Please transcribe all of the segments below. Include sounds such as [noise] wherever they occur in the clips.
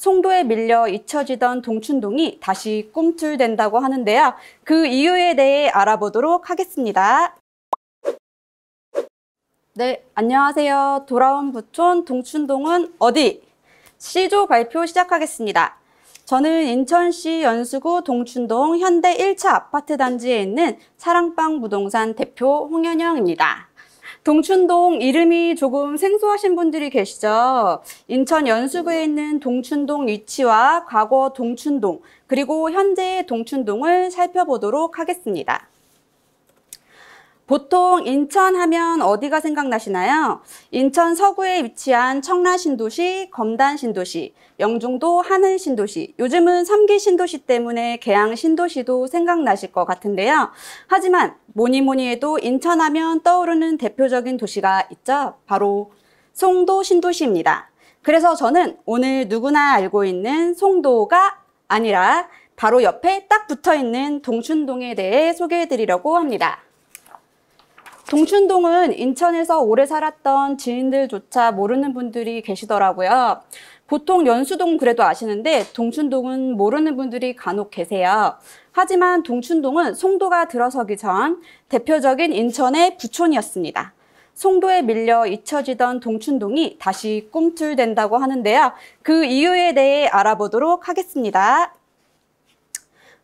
송도에 밀려 잊혀지던 동춘동이 다시 꿈틀된다고 하는데요. 그 이유에 대해 알아보도록 하겠습니다. 네, 안녕하세요. 돌아온 부촌 동춘동은 어디? 시조 발표 시작하겠습니다. 저는 인천시 연수구 동춘동 현대 1차 아파트 단지에 있는 사랑방 부동산 대표 홍현영입니다. 동춘동 이름이 조금 생소하신 분들이 계시죠? 인천 연수구에 있는 동춘동 위치와 과거 동춘동 그리고 현재의 동춘동을 살펴보도록 하겠습니다. 보통 인천 하면 어디가 생각나시나요? 인천 서구에 위치한 청라신도시, 검단신도시, 영종도 하늘신도시, 요즘은 삼기 신도시 때문에 개항신도시도 생각나실 것 같은데요. 하지만 뭐니 뭐니 해도 인천 하면 떠오르는 대표적인 도시가 있죠. 바로 송도 신도시입니다. 그래서 저는 오늘 누구나 알고 있는 송도가 아니라 바로 옆에 딱 붙어 있는 동춘동에 대해 소개해 드리려고 합니다. 동춘동은 인천에서 오래 살았던 지인들조차 모르는 분들이 계시더라고요. 보통 연수동 그래도 아시는데 동춘동은 모르는 분들이 간혹 계세요. 하지만 동춘동은 송도가 들어서기 전 대표적인 인천의 부촌이었습니다. 송도에 밀려 잊혀지던 동춘동이 다시 꿈틀된다고 하는데요. 그 이유에 대해 알아보도록 하겠습니다.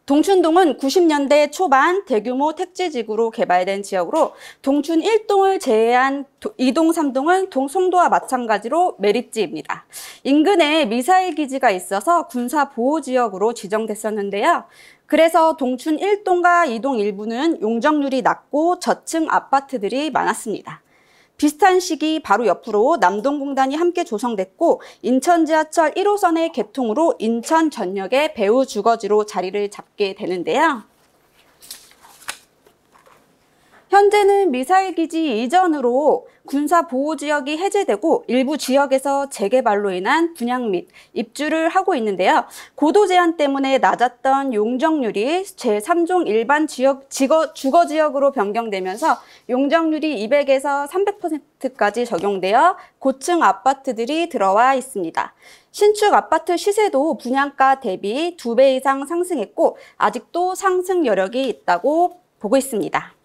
동춘동은 90년대 초반 대규모 택지지구로 개발된 지역으로 동춘 1동을 제외한 2동, 3동은 동송도와 마찬가지로 매립지입니다. 인근에 미사일 기지가 있어서 군사 보호 지역으로 지정됐었는데요. 그래서 동춘 1동과 2동 일부는 용적률이 낮고 저층 아파트들이 많았습니다. 비슷한 시기 바로 옆으로 남동공단이 함께 조성됐고 인천 지하철 1호선의 개통으로 인천 전역의 배후 주거지로 자리를 잡게 되는데요. 현재는 미사일 기지 이전으로 군사 보호 지역이 해제되고 일부 지역에서 재개발로 인한 분양 및 입주를 하고 있는데요. 고도 제한 때문에 낮았던 용적률이 제3종 일반 지역 지거, 주거 지역으로 변경되면서 용적률이 200에서 300%까지 적용되어 고층 아파트들이 들어와 있습니다. 신축 아파트 시세도 분양가 대비 2배 이상 상승했고 아직도 상승 여력이 있다고 보고 있습니다.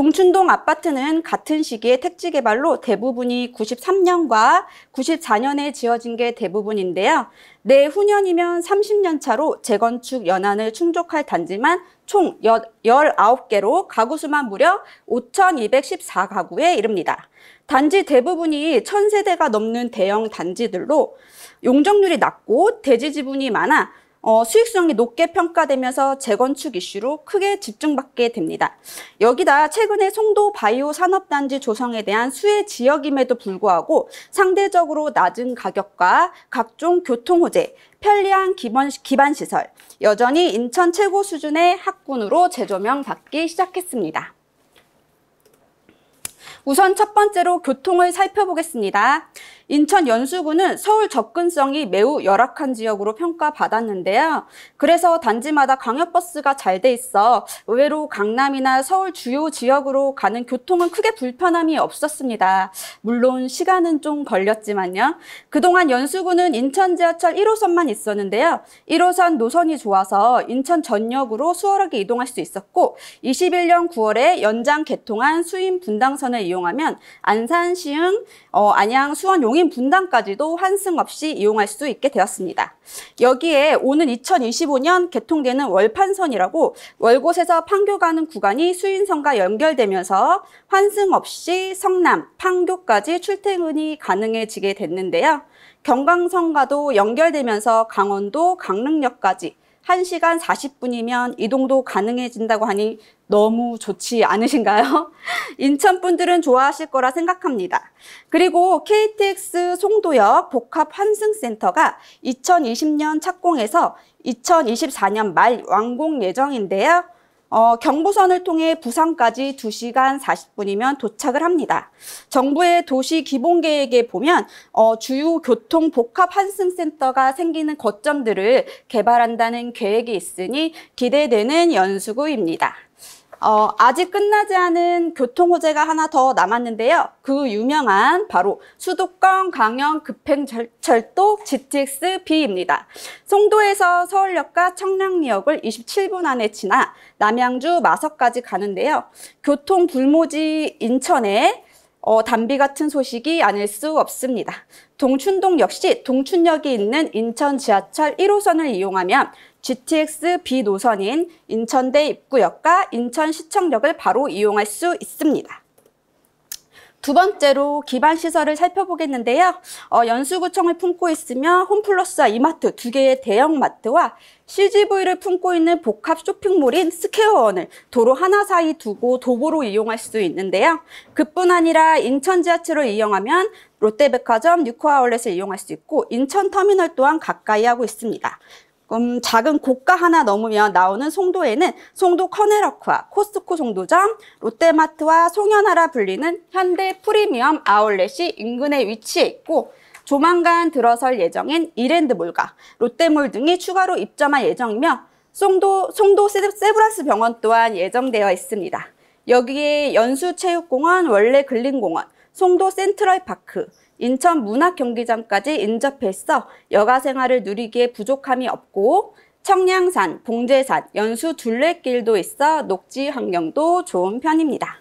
동춘동 아파트는 같은 시기에 택지 개발로 대부분이 93년과 94년에 지어진 게 대부분인데요. 내후년이면 30년 차로 재건축 연한을 충족할 단지만 총 19개로 가구 수만 무려 5,214가구에 이릅니다. 단지 대부분이 1000세대가 넘는 대형 단지들로 용적률이 낮고 대지 지분이 많아 어, 수익성이 높게 평가되면서 재건축 이슈로 크게 집중받게 됩니다. 여기다 최근에 송도 바이오 산업단지 조성에 대한 수혜 지역임에도 불구하고 상대적으로 낮은 가격과 각종 교통호재, 편리한 기본, 기반시설, 여전히 인천 최고 수준의 학군으로 재조명받기 시작했습니다. 우선 첫 번째로 교통을 살펴보겠습니다. 인천 연수구는 서울 접근성이 매우 열악한 지역으로 평가받았는데요. 그래서 단지마다 광역버스가 잘 돼 있어 의외로 강남이나 서울 주요 지역으로 가는 교통은 크게 불편함이 없었습니다. 물론 시간은 좀 걸렸지만요. 그동안 연수구는 인천 지하철 1호선만 있었는데요. 1호선 노선이 좋아서 인천 전역으로 수월하게 이동할 수 있었고 21년 9월에 연장 개통한 수인 분당선을 이용하면 안산, 시흥, 어, 안양, 수원, 용인 용인 분당까지도 환승 없이 이용할 수 있게 되었습니다. 여기에 오는 2025년 개통되는 월판선이라고 월곳에서 판교 가는 구간이 수인선과 연결되면서 환승 없이 성남, 판교까지 출퇴근이 가능해지게 됐는데요. 경강선과도 연결되면서 강원도 강릉역까지 1시간 40분이면 이동도 가능해진다고 하니 너무 좋지 않으신가요? [laughs] 인천 분들은 좋아하실 거라 생각합니다. 그리고 KTX 송도역 복합환승센터가 2020년 착공해서 2024년 말 완공 예정인데요. 어, 경부선을 통해 부산까지 2시간 40분이면 도착을 합니다. 정부의 도시 기본 계획에 보면 어, 주요 교통 복합 환승센터가 생기는 거점들을 개발한다는 계획이 있으니 기대되는 연수구입니다. 어, 아직 끝나지 않은 교통 호재가 하나 더 남았는데요. 그 유명한 바로 수도권 강형 급행철도 GTX-B입니다. 송도에서 서울역과 청량리역을 27분 안에 지나 남양주 마석까지 가는데요. 교통 불모지 인천에 어, 담비 같은 소식이 아닐 수 없습니다. 동춘동 역시 동춘역이 있는 인천 지하철 1호선을 이용하면 GTX B 노선인 인천대 입구역과 인천시청역을 바로 이용할 수 있습니다. 두 번째로 기반 시설을 살펴보겠는데요. 어, 연수구청을 품고 있으며 홈플러스와 이마트 두 개의 대형 마트와 CGV를 품고 있는 복합 쇼핑몰인 스케어원을 도로 하나 사이 두고 도보로 이용할 수 있는데요. 그뿐 아니라 인천 지하철을 이용하면 롯데백화점, 뉴코아울렛을 이용할 수 있고 인천 터미널 또한 가까이 하고 있습니다. 음, 작은 고가 하나 넘으면 나오는 송도에는 송도 커네러크와 코스코 트 송도점, 롯데마트와 송현아라 불리는 현대 프리미엄 아울렛이 인근에 위치해 있고 조만간 들어설 예정인 이랜드몰과 롯데몰 등이 추가로 입점할 예정이며 송도, 송도 세브란스 병원 또한 예정되어 있습니다. 여기에 연수체육공원, 원래 근린공원, 송도 센트럴파크, 인천 문학경기장까지 인접했어 여가 생활을 누리기에 부족함이 없고 청량산, 봉제산, 연수 둘레길도 있어 녹지 환경도 좋은 편입니다.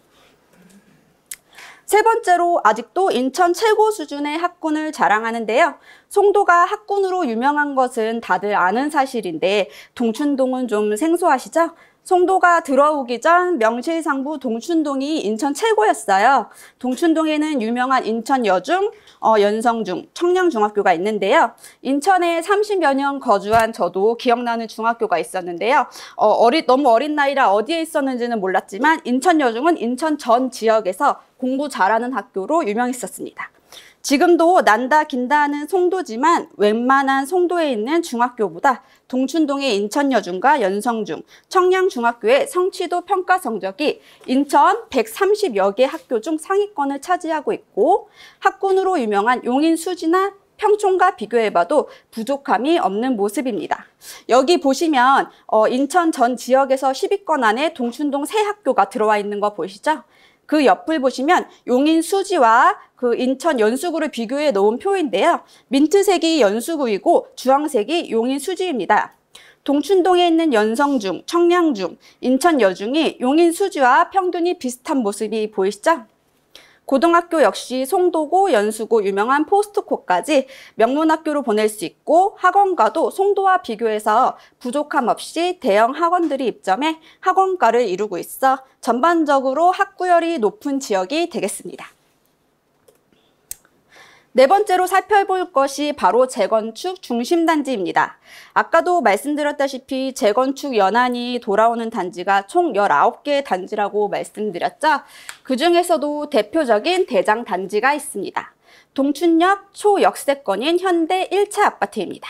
세 번째로 아직도 인천 최고 수준의 학군을 자랑하는데요. 송도가 학군으로 유명한 것은 다들 아는 사실인데 동춘동은 좀 생소하시죠? 송도가 들어오기 전 명실상부 동춘동이 인천 최고였어요. 동춘동에는 유명한 인천여중, 어, 연성중, 청량중학교가 있는데요. 인천에 30여 년 거주한 저도 기억나는 중학교가 있었는데요. 어, 어리, 너무 어린 나이라 어디에 있었는지는 몰랐지만 인천여중은 인천 전 지역에서 공부 잘하는 학교로 유명했었습니다. 지금도 난다 긴다는 송도지만 웬만한 송도에 있는 중학교보다 동춘동의 인천여중과 연성중, 청량중학교의 성취도 평가 성적이 인천 130여 개 학교 중 상위권을 차지하고 있고 학군으로 유명한 용인 수지나 평촌과 비교해봐도 부족함이 없는 모습입니다. 여기 보시면 어, 인천 전 지역에서 10위권 안에 동춘동 세 학교가 들어와 있는 거보시죠 그 옆을 보시면 용인 수지와 그 인천 연수구를 비교해 놓은 표인데요. 민트색이 연수구이고 주황색이 용인 수지입니다. 동춘동에 있는 연성중, 청량중, 인천여중이 용인 수지와 평균이 비슷한 모습이 보이시죠? 고등학교 역시 송도고, 연수고, 유명한 포스트코까지 명문학교로 보낼 수 있고 학원가도 송도와 비교해서 부족함 없이 대형 학원들이 입점해 학원가를 이루고 있어 전반적으로 학구열이 높은 지역이 되겠습니다. 네 번째로 살펴볼 것이 바로 재건축 중심단지입니다. 아까도 말씀드렸다시피 재건축 연한이 돌아오는 단지가 총 19개의 단지라고 말씀드렸죠. 그 중에서도 대표적인 대장 단지가 있습니다. 동춘역 초역세권인 현대 1차 아파트입니다.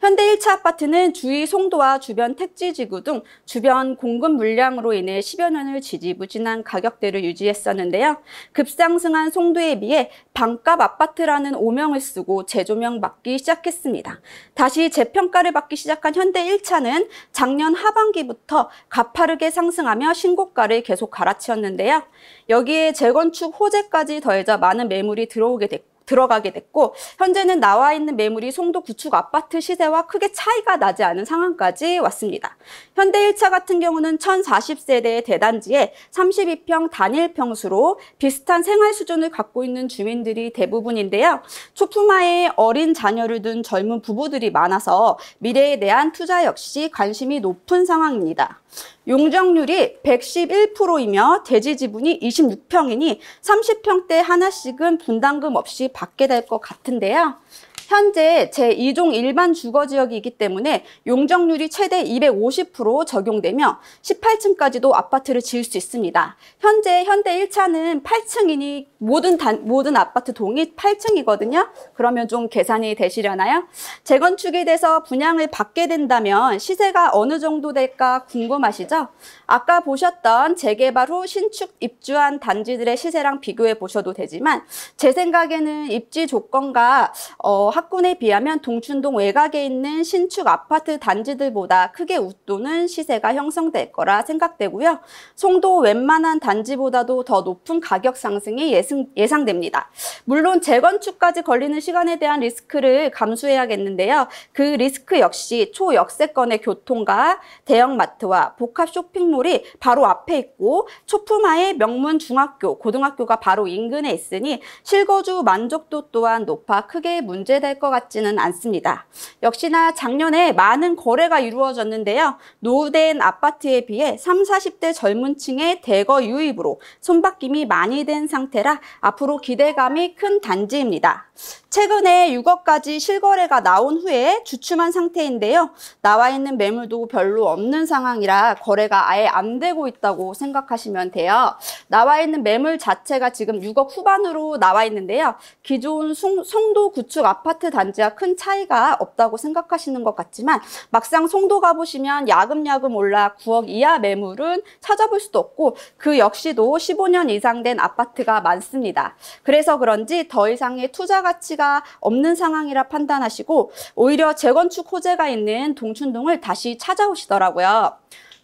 현대 1차 아파트는 주위 송도와 주변 택지지구 등 주변 공급 물량으로 인해 10여 년을 지지부진한 가격대를 유지했었는데요. 급상승한 송도에 비해 반값 아파트라는 오명을 쓰고 재조명 받기 시작했습니다. 다시 재평가를 받기 시작한 현대 1차는 작년 하반기부터 가파르게 상승하며 신고가를 계속 갈아치웠는데요. 여기에 재건축 호재까지 더해져 많은 매물이 들어오게 됐고 들어가게 됐고 현재는 나와 있는 매물이 송도 구축 아파트 시세와 크게 차이가 나지 않은 상황까지 왔습니다. 현대 1차 같은 경우는 1040세대의 대단지에 32평 단일 평수로 비슷한 생활 수준을 갖고 있는 주민들이 대부분인데요. 초품화에 어린 자녀를 둔 젊은 부부들이 많아서 미래에 대한 투자 역시 관심이 높은 상황입니다. 용적률이 111%이며 대지 지분이 26평이니 30평대 하나씩은 분담금 없이 받게 될 것 같은데요. 현재 제2종 일반 주거지역이기 때문에 용적률이 최대 250% 적용되며 18층까지도 아파트를 지을 수 있습니다. 현재 현대 1차는 8층이니 모든, 단, 모든 아파트 동이 8층이거든요. 그러면 좀 계산이 되시려나요? 재건축이 돼서 분양을 받게 된다면 시세가 어느 정도 될까 궁금하시죠? 아까 보셨던 재개발 후 신축 입주한 단지들의 시세랑 비교해 보셔도 되지만 제 생각에는 입지 조건과 어, 학군에 비하면 동춘동 외곽에 있는 신축 아파트 단지들보다 크게 웃도는 시세가 형성될 거라 생각되고요. 송도 웬만한 단지보다도 더 높은 가격 상승이 예상, 예상됩니다. 물론 재건축까지 걸리는 시간에 대한 리스크를 감수해야겠는데요. 그 리스크 역시 초역세권의 교통과 대형마트와 복합 쇼핑몰이 바로 앞에 있고 초품화의 명문 중학교, 고등학교가 바로 인근에 있으니 실거주 만족도 또한 높아 크게 문제될 될것 같지는 않습니다. 역시나 작년에 많은 거래가 이루어졌는데요. 노후된 아파트에 비해 30, 40대 젊은 층의 대거 유입으로 손바뀜이 많이 된 상태라 앞으로 기대감이 큰 단지입니다. 최근에 6억까지 실거래가 나온 후에 주춤한 상태인데요. 나와 있는 매물도 별로 없는 상황이라 거래가 아예 안 되고 있다고 생각하시면 돼요. 나와 있는 매물 자체가 지금 6억 후반으로 나와 있는데요. 기존 송, 성도 구축 아파트 아파트 단지와 큰 차이가 없다고 생각하시는 것 같지만 막상 송도 가보시면 야금야금 올라 9억 이하 매물은 찾아볼 수도 없고 그 역시도 15년 이상 된 아파트가 많습니다. 그래서 그런지 더 이상의 투자 가치가 없는 상황이라 판단하시고 오히려 재건축 호재가 있는 동춘동을 다시 찾아오시더라고요.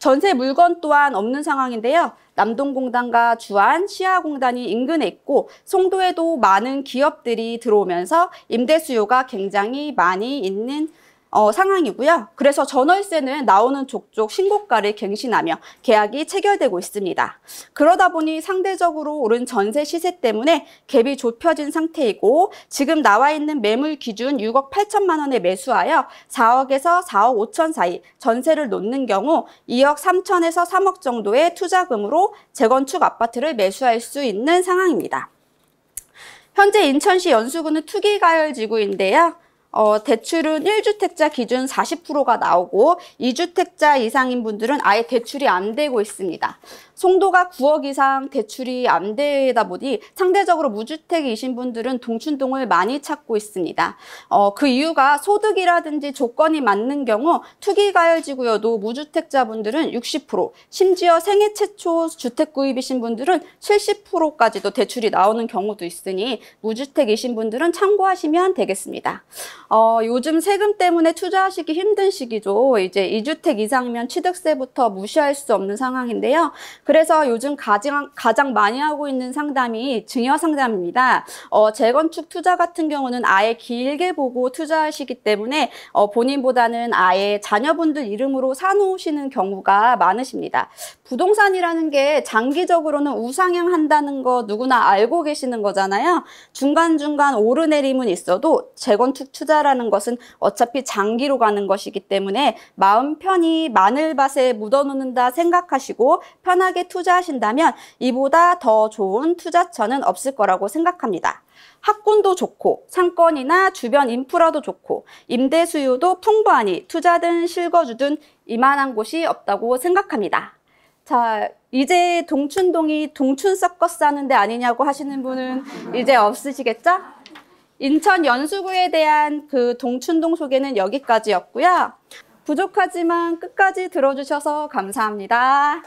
전세 물건 또한 없는 상황인데요. 남동공단과 주한 시아공단이 인근에 있고 송도에도 많은 기업들이 들어오면서 임대 수요가 굉장히 많이 있는 어, 상황이고요. 그래서 전월세는 나오는 족족 신고가를 갱신하며 계약이 체결되고 있습니다. 그러다 보니 상대적으로 오른 전세 시세 때문에 갭이 좁혀진 상태이고 지금 나와 있는 매물 기준 6억 8천만 원에 매수하여 4억에서 4억 5천 사이 전세를 놓는 경우 2억 3천에서 3억 정도의 투자금으로 재건축 아파트를 매수할 수 있는 상황입니다. 현재 인천시 연수구는 투기가열 지구인데요. 어, 대출은 1주택자 기준 40%가 나오고 2주택자 이상인 분들은 아예 대출이 안 되고 있습니다. 송도가 9억 이상 대출이 안 되다 보니 상대적으로 무주택이신 분들은 동춘동을 많이 찾고 있습니다. 어, 그 이유가 소득이라든지 조건이 맞는 경우 투기가열지구여도 무주택자분들은 60% 심지어 생애 최초 주택 구입이신 분들은 70%까지도 대출이 나오는 경우도 있으니 무주택이신 분들은 참고하시면 되겠습니다. 어, 요즘 세금 때문에 투자하시기 힘든 시기죠. 이제 2주택 이상면 취득세부터 무시할 수 없는 상황인데요. 그래서 요즘 가장, 가장 많이 하고 있는 상담이 증여 상담입니다. 어, 재건축 투자 같은 경우는 아예 길게 보고 투자하시기 때문에 어, 본인보다는 아예 자녀분들 이름으로 사놓으시는 경우가 많으십니다. 부동산이라는 게 장기적으로는 우상향한다는 거 누구나 알고 계시는 거잖아요. 중간중간 오르내림은 있어도 재건축 투자 식사라는 것은 어차피 장기로 가는 것이기 때문에 마음 편히 마늘밭에 묻어놓는다 생각하시고 편하게 투자하신다면 이보다 더 좋은 투자처는 없을 거라고 생각합니다. 학군도 좋고 상권이나 주변 인프라도 좋고 임대 수요도 풍부하니 투자든 실거주든 이만한 곳이 없다고 생각합니다. 자, 이제 동춘동이 동춘 섞어 싸는 데 아니냐고 하시는 분은 이제 없으시겠죠? 인천 연수구에 대한 그 동춘동 소개는 여기까지였고요. 부족하지만 끝까지 들어주셔서 감사합니다.